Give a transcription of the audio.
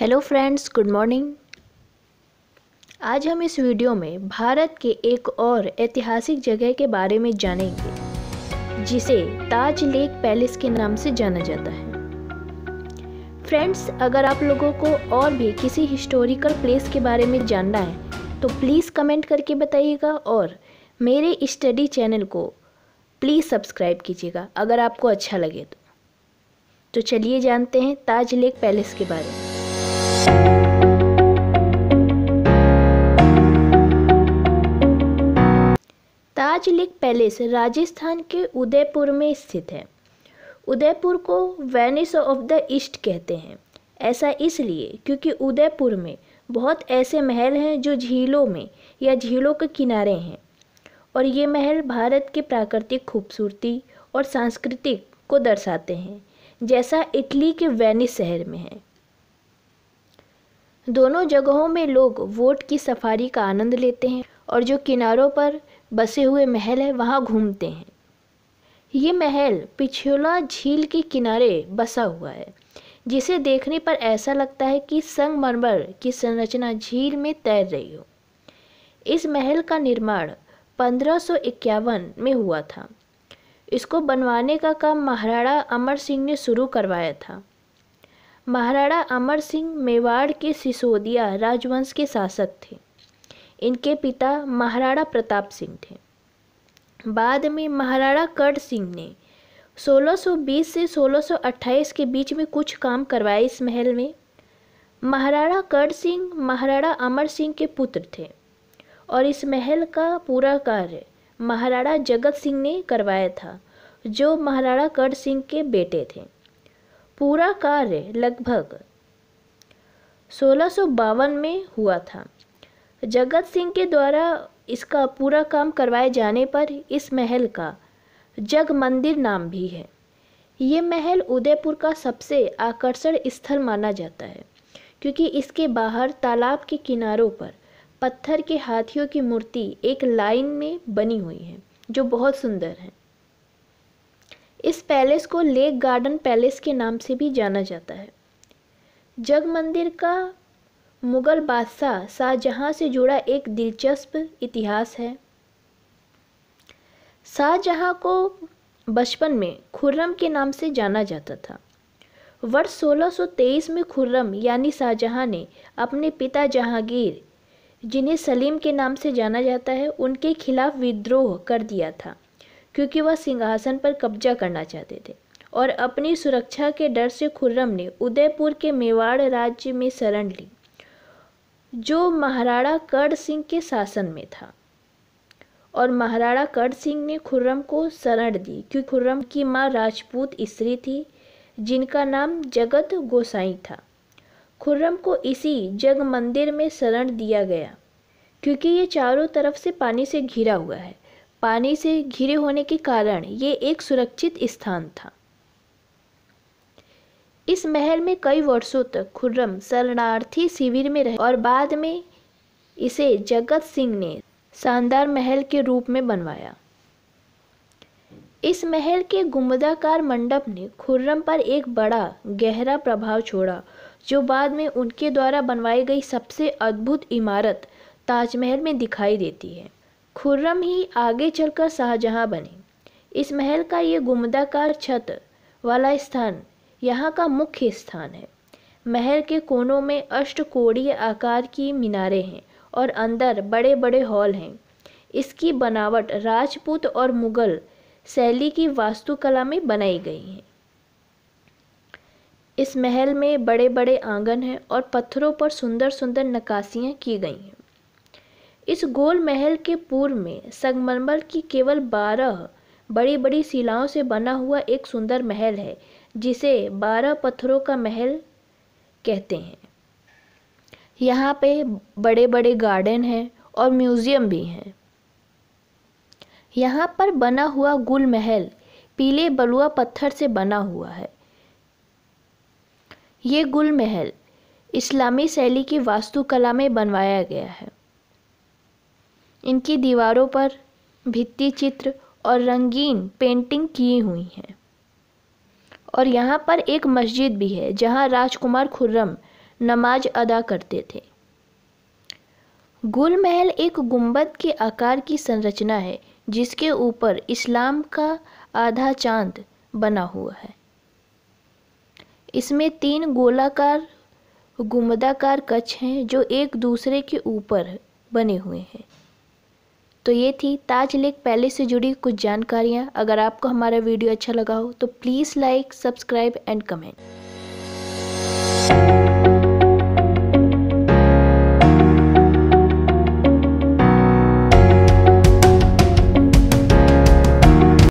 hello friends good morning आज हम इस वीडियो में भारत के एक और ऐतिहासिक जगह के बारे में जानेंगे जिसे ताज लेक पैलेस के नाम से जाना जाता है फ्रेंड्स अगर आप लोगों को और भी किसी हिस्टोरिकल प्लेस के बारे में जानना है तो प्लीज़ कमेंट करके बताइएगा और मेरे स्टडी चैनल को प्लीज़ सब्सक्राइब कीजिएगा अगर आपको अच्छा लगे तो, तो चलिए जानते हैं ताज लेक पैलेस के बारे में पैलेस राजस्थान के उदयपुर में स्थित है उदयपुर को वेनिस ऑफ द ईस्ट कहते हैं ऐसा इसलिए क्योंकि उदयपुर में बहुत ऐसे महल हैं जो झीलों में या झीलों के किनारे हैं और ये महल भारत की प्राकृतिक खूबसूरती और सांस्कृतिक को दर्शाते हैं जैसा इटली के वेनिस शहर में है दोनों जगहों में लोग वोट की सफारी का आनंद लेते हैं और जो किनारों पर बसे हुए महल है वहाँ घूमते हैं ये महल पिछोला झील के किनारे बसा हुआ है जिसे देखने पर ऐसा लगता है कि संगमरमर की संरचना झील में तैर रही हो इस महल का निर्माण 1551 में हुआ था इसको बनवाने का काम महाराणा अमर सिंह ने शुरू करवाया था महाराणा अमर सिंह मेवाड़ के सिसोदिया राजवंश के शासक थे इनके पिता महाराणा प्रताप सिंह थे बाद में महाराणा कर्ण सिंह ने 1620 से 1628 के बीच में कुछ काम करवाए इस महल में महाराणा कर्ण सिंह महाराणा अमर सिंह के पुत्र थे और इस महल का पूरा कार्य महाराणा जगत सिंह ने करवाया था जो महाराणा कर्ण सिंह के बेटे थे पूरा कार्य लगभग सोलह में हुआ था जगत सिंह के द्वारा इसका पूरा काम करवाए जाने पर इस महल का जग मंदिर नाम भी है ये महल उदयपुर का सबसे आकर्षण स्थल माना जाता है क्योंकि इसके बाहर तालाब के किनारों पर पत्थर के हाथियों की मूर्ति एक लाइन में बनी हुई है जो बहुत सुंदर है इस पैलेस को लेक गार्डन पैलेस के नाम से भी जाना जाता है जग मंदिर का मुग़ल बादशाह शाहजहाँ से जुड़ा एक दिलचस्प इतिहास है शाहजहाँ को बचपन में खुर्रम के नाम से जाना जाता था वर्ष 1623 में खुर्रम यानी शाहजहाँ ने अपने पिता जहांगीर जिन्हें सलीम के नाम से जाना जाता है उनके खिलाफ विद्रोह कर दिया था क्योंकि वह सिंहासन पर कब्जा करना चाहते थे और अपनी सुरक्षा के डर से खुर्रम ने उदयपुर के मेवाड़ राज्य में शरण ली जो महाराणा कर्ण सिंह के शासन में था और महाराणा कर्ण सिंह ने खुर्रम को शरण दी क्योंकि खुर्रम की माँ राजपूत स्त्री थी जिनका नाम जगत गोसाई था खुर्रम को इसी जग मंदिर में शरण दिया गया क्योंकि ये चारों तरफ से पानी से घिरा हुआ है पानी से घिरे होने के कारण ये एक सुरक्षित स्थान था इस महल में कई वर्षों तक खुर्रम शरणार्थी शिविर में रहे और बाद में इसे जगत सिंह ने शानदार महल के रूप में बनवाया इस महल के गुमदाकार मंडप ने खुर्रम पर एक बड़ा गहरा प्रभाव छोड़ा जो बाद में उनके द्वारा बनवाई गई सबसे अद्भुत इमारत ताजमहल में दिखाई देती है खुर्रम ही आगे चलकर शाहजहाँ बने इस महल का ये गुमदाकार छत वाला स्थान यहाँ का मुख्य स्थान है महल के कोनों में अष्टकोणीय आकार की मीनारें हैं और अंदर बड़े बड़े हॉल हैं इसकी बनावट राजपूत और मुग़ल शैली की वास्तुकला में बनाई गई है इस महल में बड़े बड़े आंगन हैं और पत्थरों पर सुंदर सुंदर नक्काशियाँ की गई हैं इस गोल महल के पूर्व में संगमरमर की केवल बारह बड़ी बड़ी शिलाओं से बना हुआ एक सुंदर महल है जिसे बारह पत्थरों का महल कहते हैं यहाँ पे बड़े बड़े गार्डन हैं और म्यूज़ियम भी हैं यहाँ पर बना हुआ गुल महल पीले बलुआ पत्थर से बना हुआ है ये गुल महल इस्लामी शैली की वास्तुकला में बनवाया गया है इनकी दीवारों पर भित्ति चित्र और रंगीन पेंटिंग की हुई हैं और यहाँ पर एक मस्जिद भी है जहाँ राजकुमार खुर्रम नमाज अदा करते थे गुल महल एक गुंबद के आकार की संरचना है जिसके ऊपर इस्लाम का आधा चांद बना हुआ है इसमें तीन गोलाकार गुमदाकार कच्छ हैं जो एक दूसरे के ऊपर बने हुए हैं तो ये थी ताज लेक पैलेस से जुड़ी कुछ जानकारियाँ अगर आपको हमारा वीडियो अच्छा लगा हो तो please like subscribe and comment